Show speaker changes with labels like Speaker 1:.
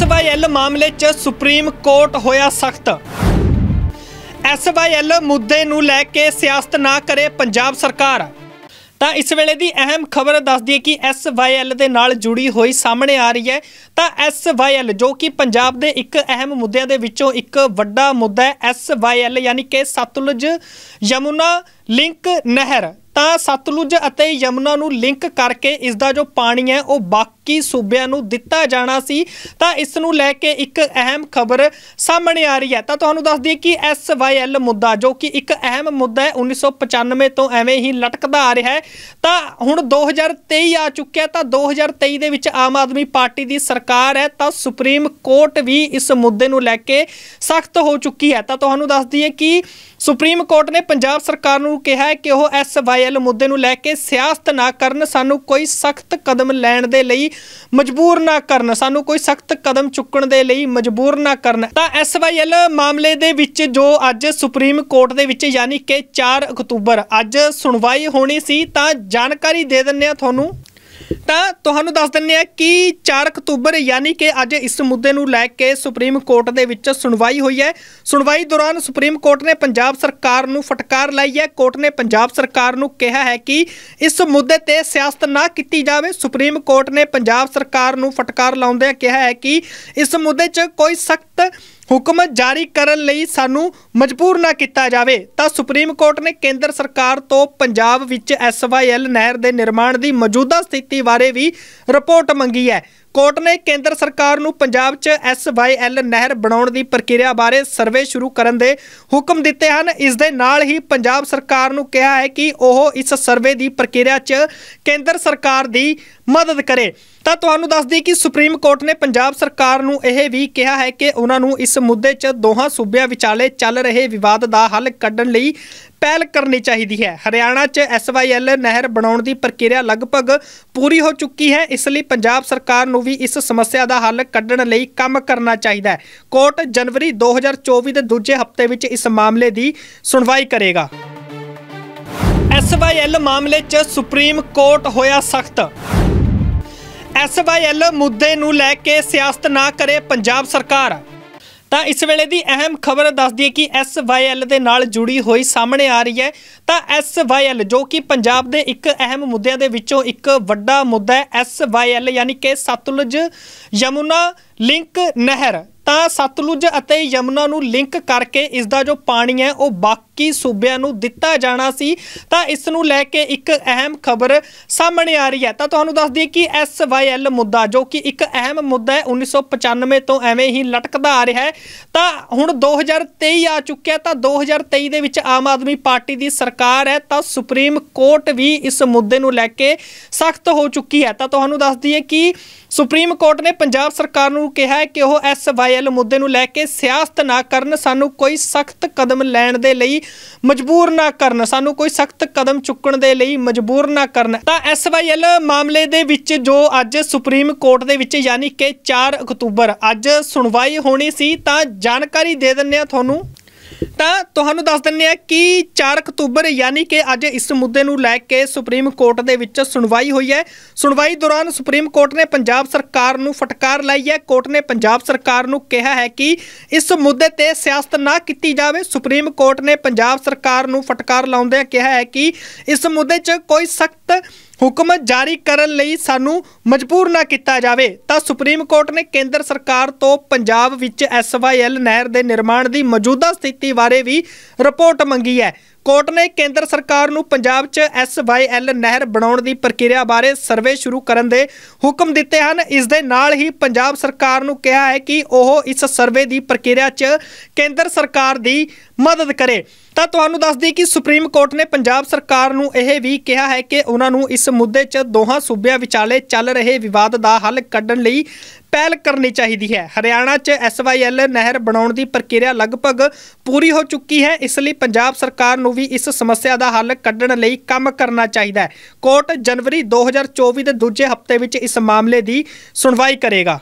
Speaker 1: SYL ਮਾਮਲੇ 'ਚ supreme court ਹੋਇਆ ਸਖਤ ਐਸਵਾਈਐਲ ਮੁੱਦੇ ਨੂੰ ਲੈ ਕੇ ਸਿਆਸਤ ਨਾ ਕਰੇ ਪੰਜਾਬ ਸਰਕਾਰ ਤਾਂ ਇਸ ਵੇਲੇ ਦੀ ਅਹਿਮ ਖਬਰ ਦੱਸਦੀ ਹੈ ਕਿ ਐਸਵਾਈਐਲ ਦੇ ਨਾਲ ਜੁੜੀ ਹੋਈ ਸਾਹਮਣੇ ਆ ਰਹੀ ਹੈ ਤਾਂ ਐਸਵਾਈਐਲ ਜੋ ਕਿ ਪੰਜਾਬ ਦੇ ਇੱਕ ਅਹਿਮ ਮੁੱਦਿਆਂ ਦੇ ਵਿੱਚੋਂ ਇੱਕ ਵੱਡਾ ਮੁੱਦਾ ਹੈ ਐਸਵਾਈਐਲ ਯਾਨੀ ਕਿ ਸਤਲੁਜ ਯਮੁਨਾ ਲਿੰਕ ਨਹਿਰ ਤਾਂ ਸਤਲੁਜ ਅਤੇ ਯਮੁਨਾ ਨੂੰ ਲਿੰਕ ਕਰਕੇ ਇਸ ਦਾ ਜੋ ਪਾਣੀ ਹੈ ਉਹ ਬਾਕ ਬਾਕੀ ਸੂਬਿਆਂ ਨੂੰ ਦਿੱਤਾ ਜਾਣਾ ਸੀ ਤਾਂ ਇਸ ਨੂੰ ਲੈ ਕੇ ਇੱਕ ਅਹਿਮ ਖਬਰ ਸਾਹਮਣੇ ਆ ਰਹੀ ਹੈ ਤਾਂ ਤੁਹਾਨੂੰ ਦੱਸ ਦਈਏ ਕਿ ਐਸਵਾਈਐਲ ਮੁੱਦਾ ਜੋ ਕਿ ਇੱਕ ਅਹਿਮ ਮੁੱਦਾ ਹੈ 1995 ਤੋਂ ਐਵੇਂ ਹੀ ਲਟਕਦਾ ਆ ਰਿਹਾ ਹੈ ਤਾਂ ਹੁਣ 2023 ਆ ਚੁੱਕਿਆ ਤਾਂ 2023 ਦੇ ਵਿੱਚ ਆਮ ਆਦਮੀ ਪਾਰਟੀ ਦੀ ਸਰਕਾਰ ਹੈ ਤਾਂ ਸੁਪਰੀਮ ਕੋਰਟ ਵੀ ਇਸ ਮੁੱਦੇ ਨੂੰ ਲੈ ਕੇ ਸਖਤ ਹੋ ਚੁੱਕੀ ਹੈ ਤਾਂ ਤੁਹਾਨੂੰ ਦੱਸ ਦਈਏ ਕਿ ਸੁਪਰੀਮ ਕੋਰਟ ਨੇ ਪੰਜਾਬ ਸਰਕਾਰ ਨੂੰ ਕਿਹਾ ਹੈ ਕਿ ਉਹ ਐਸਵਾਈਐਲ ਮੁੱਦੇ ਨੂੰ ਲੈ ਕੇ ਸਿਆਸਤ ਨਾ ਕਰਨ ਸਾਨੂੰ ਕੋਈ ਸਖਤ ਕਦਮ ਲੈਣ ਦੇ ਲਈ ਮਜਬੂਰ ਨਾ ਕਰਨ ਸਾਨੂੰ ਕੋਈ ਸਖਤ ਕਦਮ ਚੁੱਕਣ ਦੇ ਲਈ ਮਜਬੂਰ ਨਾ ਕਰਨ ਤਾਂ ਐਸਵਾਈਐਲ ਮਾਮਲੇ ਦੇ ਵਿੱਚ ਜੋ ਅੱਜ ਸੁਪਰੀਮ ਕੋਰਟ ਦੇ ਵਿੱਚ ਯਾਨੀ ਕਿ 4 ਅਕਤੂਬਰ ਅੱਜ ਸੁਣਵਾਈ ਹੋਣੀ ਸੀ ਤਾਂ ਜਾਣਕਾਰੀ ਦੇ ਦਿੰਨੇ ਆ ਤੁਹਾਨੂੰ ਤਾਂ ਤੁਹਾਨੂੰ ਦੱਸ ਦਿੰਨੇ ਆ ਕਿ 4 ਅਕਤੂਬਰ ਯਾਨੀ ਕਿ ਅੱਜ ਇਸ ਮੁੱਦੇ ਨੂੰ ਲੈ ਕੇ ਸੁਪਰੀਮ ਕੋਰਟ ਦੇ ਵਿੱਚ ਸੁਣਵਾਈ ਹੋਈ ਹੈ ਸੁਣਵਾਈ ਦੌਰਾਨ ਸੁਪਰੀਮ ਕੋਰਟ ਨੇ ਪੰਜਾਬ ਸਰਕਾਰ ਨੂੰ ਫਟਕਾਰ ਲਾਈ ਹੈ ਕੋਰਟ ਨੇ ਪੰਜਾਬ ਸਰਕਾਰ ਨੂੰ ਕਿਹਾ ਹੈ ਕਿ ਇਸ ਮੁੱਦੇ ਤੇ ਸਿਆਸਤ ਨਾ ਕੀਤੀ ਜਾਵੇ ਸੁਪਰੀਮ ਕੋਰਟ ਨੇ ਪੰਜਾਬ ਸਰਕਾਰ ਨੂੰ ਫਟਕਾਰ ਲਾਉਂਦਿਆਂ ਕਿਹਾ ਹੈ ਕਿ ਇਸ ਮੁੱਦੇ 'ਚ ਕੋਈ ਸਖਤ ਹੁਕਮ ਜਾਰੀ ਕਰਨ ਲਈ ਸਾਨੂੰ ਮਜਬੂਰ ਨਾ ਕੀਤਾ ਜਾਵੇ ਤਾਂ ਸੁਪਰੀਮ ਕੋਰਟ ਨੇ ਕੇਂਦਰ ਸਰਕਾਰ ਤੋਂ ਪੰਜਾਬ ਵਿੱਚ ਐਸਵਾਈਐਲ ਨਹਿਰ ਦੇ ਨਿਰਮਾਣ ਦੀ ਮੌਜੂਦਾ ਸਥਿਤੀ ਬਾਰੇ ਵੀ ਰਿਪੋਰਟ ਮੰਗੀ ਹੈ ਕੋਰਟ ਨੇ ਕੇਂਦਰ ਸਰਕਾਰ ਨੂੰ ਪੰਜਾਬ 'ਚ ਐਸਵਾਈਐਲ ਨਹਿਰ ਬਣਾਉਣ ਦੀ ਪ੍ਰਕਿਰਿਆ ਬਾਰੇ ਸਰਵੇ ਸ਼ੁਰੂ ਕਰਨ ਦੇ ਹੁਕਮ ਦਿੱਤੇ ਹਨ ਇਸ ਦੇ ਨਾਲ ਹੀ ਪੰਜਾਬ ਸਰਕਾਰ ਨੂੰ ਕਿਹਾ ਹੈ ਕਿ ਉਹ ਇਸ ਸਰਵੇ ਦੀ ਪ੍ਰਕਿਰਿਆ 'ਚ ਕੇਂਦਰ ਸਰਕਾਰ ਦੀ ਮਦਦ ਕਰੇ ਤਾਂ ਤੁਹਾਨੂੰ ਦੱਸ ਦਈਏ ਕਿ ਸੁਪਰੀਮ ਕੋਰਟ ਨੇ ਪੰਜਾਬ ਸਰਕਾਰ ਨੂੰ ਇਹ ਵੀ ਕਿਹਾ ਹੈ ਕਿ ਉਹਨਾਂ ਨੂੰ ਇਸ ਮੁੱਦੇ 'ਚ ਦੋਹਾਂ ਸੂਬਿਆਂ ਵਿਚਾਲੇ ਚੱਲ ਰਹੇ ਵਿਵਾਦ ਦਾ ਹੱਲ ਕੱਢਣ ਲਈ ਪਹਿਲ ਕਰਨੀ ਚਾਹੀਦੀ ਹੈ ਹਰਿਆਣਾ 'ਚ ਐਸਵਾਈਐਲ ਨਹਿਰ ਬਣਾਉਣ ਦੀ ਪ੍ਰਕਿਰਿਆ ਲਗਭਗ ਪੂਰੀ ਹੋ ਚੁੱਕੀ ਹੈ ਇਸ ਲਈ ਪੰਜਾਬ ਸਰਕਾਰ ਨੂੰ ਨੂੰ ਵੀ ਇਸ ਸਮੱਸਿਆ ਦਾ ਹੱਲ ਕੱਢਣ ਲਈ ਕੰਮ ਕਰਨਾ ਚਾਹੀਦਾ ਹੈ ਕੋਰਟ ਜਨਵਰੀ 2024 ਦੇ ਦੂਜੇ ਹਫ਼ਤੇ ਵਿੱਚ ਇਸ ਮਾਮਲੇ ਦੀ ਸੁਣਵਾਈ ਕਰੇਗਾ ਐਸਵਾਈਐਲ ਮਾਮਲੇ 'ਚ ਸੁਪਰੀਮ ਕੋਰਟ ਹੋਇਆ ਸਖਤ ਐਸਵਾਈਐਲ ਮੁੱਦੇ ਨੂੰ ਲੈ ਕੇ ਸਿਆਸਤ ਨਾ ਕਰੇ ਪੰਜਾਬ ਸਰਕਾਰ ਤਾਂ ਇਸ ਵੇਲੇ ਦੀ ਅਹਿਮ ਖਬਰ ਦੱਸਦੀ ਹੈ ਕਿ ਐਸਵਾਈਐਲ ਦੇ ਨਾਲ ਜੁੜੀ ਹੋਈ ਸਾਹਮਣੇ ਆ ਰਹੀ ਹੈ ਤਾਂ ਐਸਵਾਈਐਲ ਜੋ ਕਿ ਪੰਜਾਬ ਦੇ ਇੱਕ ਅਹਿਮ ਮੁੱਦਿਆਂ ਦੇ ਵਿੱਚੋਂ ਇੱਕ ਵੱਡਾ ਮੁੱਦਾ ਹੈ ਐਸਵਾਈਐਲ ਯਾਨੀ ਕਿ ਸਤਲੁਜ ਯਮੁਨਾ ਲਿੰਕ ਨਹਿਰ ਤਾਂ ਸਤਲੁਜ ਅਤੇ ਯਮਨਾ ਨੂੰ ਲਿੰਕ ਕਰਕੇ ਇਸ ਦਾ ਜੋ ਪਾਣੀ ਹੈ ਉਹ ਬਾਕੀ ਸੂਬਿਆਂ ਨੂੰ ਦਿੱਤਾ ਜਾਣਾ ਸੀ ਤਾਂ ਇਸ ਨੂੰ ਲੈ ਕੇ ਇੱਕ ਅਹਿਮ ਖਬਰ ਸਾਹਮਣੇ ਆ ਰਹੀ ਹੈ ਤਾਂ ਤੁਹਾਨੂੰ ਦੱਸ ਦਈਏ ਕਿ ਐਸਵਾਈਐਲ ਮੁੱਦਾ ਜੋ ਕਿ ਇੱਕ ਅਹਿਮ ਮੁੱਦਾ ਹੈ 1995 ਤੋਂ ਐਵੇਂ ਹੀ ਲਟਕਦਾ ਆ ਰਿਹਾ ਹੈ ਤਾਂ ਹੁਣ 2023 ਆ ਚੁੱਕਿਆ ਤਾਂ 2023 ਦੇ ਵਿੱਚ ਆਮ ਆਦਮੀ ਪਾਰਟੀ ਦੀ ਸਰਕਾਰ ਹੈ ਤਾਂ ਸੁਪਰੀਮ ਕੋਰਟ ਵੀ ਇਸ ਮੁੱਦੇ ਨੂੰ ਲੈ ਕੇ ਸਖਤ ਹੋ ਚੁੱਕੀ ਹੈ ਤਾਂ ਤੁਹਾਨੂੰ ਦੱਸ ਦਈਏ ਕਿ ਸੁਪਰੀਮ ਕੋਰਟ ਨੇ ਪੰਜਾਬ ਸਰਕਾਰ ਨੂੰ ਕਿਹਾ ਹੈ ਕਿ ਉਹ ਐਸਵਾਈਐਲ ਤੇਲ ਮੁੱਦੇ ਨੂੰ ਲੈ ਕੇ ਸਿਆਸਤ ਨਾ ਕਰਨ ਸਾਨੂੰ ਕੋਈ ਸਖਤ ਕਦਮ ਲੈਣ ਦੇ ਲਈ ਮਜਬੂਰ ਨਾ ਕਰਨ ਸਾਨੂੰ ਕੋਈ ਸਖਤ ਕਦਮ ਚੁੱਕਣ ਦੇ ਲਈ ਮਜਬੂਰ ਨਾ ਕਰਨ ਤਾਂ ਐਸਵਾਈਐਲ ਮਾਮਲੇ ਦੇ ਵਿੱਚ ਜੋ ਅੱਜ ਸੁਪਰੀਮ ਕੋਰਟ ਦੇ ਵਿੱਚ ਯਾਨੀ ਕਿ 4 ਅਕਤੂਬਰ ਅੱਜ ਸੁਣਵਾਈ ਹੋਣੀ ਸੀ ਤਾਂ ਜਾਣਕਾਰੀ ਦੇ ਦਿੰਨੇ ਆ ਤੁਹਾਨੂੰ ਤਾਂ ਤੁਹਾਨੂੰ ਦੱਸ ਦਿੰਨੇ ਆ ਕਿ 4 ਅਕਤੂਬਰ ਯਾਨੀ ਕਿ ਅੱਜ ਇਸ ਮੁੱਦੇ ਨੂੰ ਲੈ ਕੇ ਸੁਪਰੀਮ ਕੋਰਟ ਦੇ ਵਿੱਚ ਸੁਣਵਾਈ ਹੋਈ ਹੈ ਸੁਣਵਾਈ ਦੌਰਾਨ ਸੁਪਰੀਮ ਕੋਰਟ ਨੇ ਪੰਜਾਬ ਸਰਕਾਰ ਨੂੰ ਫਟਕਾਰ ਲਾਈ ਹੈ ਕੋਰਟ ਨੇ ਪੰਜਾਬ ਸਰਕਾਰ ਨੂੰ ਕਿਹਾ ਹੈ ਕਿ ਇਸ ਮੁੱਦੇ ਤੇ ਸਿਆਸਤ ਨਾ ਕੀਤੀ ਜਾਵੇ ਸੁਪਰੀਮ ਕੋਰਟ ਨੇ ਪੰਜਾਬ ਸਰਕਾਰ ਨੂੰ ਫਟਕਾਰ ਲਾਉਂਦਿਆਂ ਕਿਹਾ ਹੈ ਕਿ ਇਸ ਮੁੱਦੇ 'ਚ ਕੋਈ ਸਖਤ ਹੁਕਮ ਜਾਰੀ ਕਰਨ ਲਈ ਸਾਨੂੰ ਮਜਬੂਰ ਨਾ ਕੀਤਾ ਜਾਵੇ ਤਾਂ ਸੁਪਰੀਮ ਕੋਰਟ ਨੇ ਕੇਂਦਰ ਸਰਕਾਰ ਤੋਂ ਪੰਜਾਬ ਵਿੱਚ ਐਸਵਾਈਐਲ ਨਹਿਰ ਦੇ ਨਿਰਮਾਣ ਦੀ ਮੌਜੂਦਾ ਸਥਿਤੀ ਬਾਰੇ ਵੀ ਰਿਪੋਰਟ ਮੰਗੀ ਹੈ ਕੋਰਟ ਨੇ ਕੇਂਦਰ ਸਰਕਾਰ ਨੂੰ ਪੰਜਾਬ 'ਚ ਐਸਵਾਈਐਲ ਨਹਿਰ ਬਣਾਉਣ ਦੀ ਪ੍ਰਕਿਰਿਆ ਬਾਰੇ ਸਰਵੇ ਸ਼ੁਰੂ ਕਰਨ ਦੇ ਹੁਕਮ ਦਿੱਤੇ ਹਨ ਇਸ ਦੇ ਨਾਲ ਹੀ ਪੰਜਾਬ ਸਰਕਾਰ ਨੂੰ ਕਿਹਾ ਹੈ ਕਿ ਉਹ ਇਸ ਸਰਵੇ ਦੀ ਪ੍ਰਕਿਰਿਆ 'ਚ ਕੇਂਦਰ ਸਰਕਾਰ ਦੀ ਮਦਦ ਕਰੇ ਤਾਂ ਤੁਹਾਨੂੰ ਦੱਸ ਦਈ ਕਿ ਸੁਪਰੀਮ ਕੋਰਟ ਨੇ ਪੰਜਾਬ ਸਰਕਾਰ ਨੂੰ ਇਹ ਵੀ ਕਿਹਾ ਹੈ ਕਿ ਉਹਨਾਂ ਨੂੰ ਇਸ ਮੁੱਦੇ 'ਚ ਦੋਹਾਂ ਸੂਬਿਆਂ ਵਿਚਾਲੇ ਚੱਲ ਰਹੇ ਵਿਵਾਦ ਦਾ ਹੱਲ ਕੱਢਣ ਲਈ ਪਹਿਲ ਕਰਨੀ ਚਾਹੀਦੀ ਹੈ ਹਰਿਆਣਾ 'ਚ ਐਸਵਾਈਐਲ ਨਹਿਰ ਬਣਾਉਣ ਦੀ ਪ੍ਰਕਿਰਿਆ ਲਗਭਗ ਪੂਰੀ ਹੋ ਚੁੱਕੀ ਹੈ ਇਸ ਲਈ ਪੰਜਾਬ ਸਰਕਾਰ ਨੂੰ ਵੀ ਇਸ ਸਮੱਸਿਆ ਦਾ ਹੱਲ ਕੱਢਣ ਲਈ ਕੰਮ ਕਰਨਾ ਚਾਹੀਦਾ ਹੈ ਕੋਰਟ ਜਨਵਰੀ 2024 ਦੇ ਦੂਜੇ ਹਫ਼ਤੇ ਵਿੱਚ ਇਸ ਮਾਮਲੇ ਦੀ ਸੁਣਵਾਈ ਕਰੇਗਾ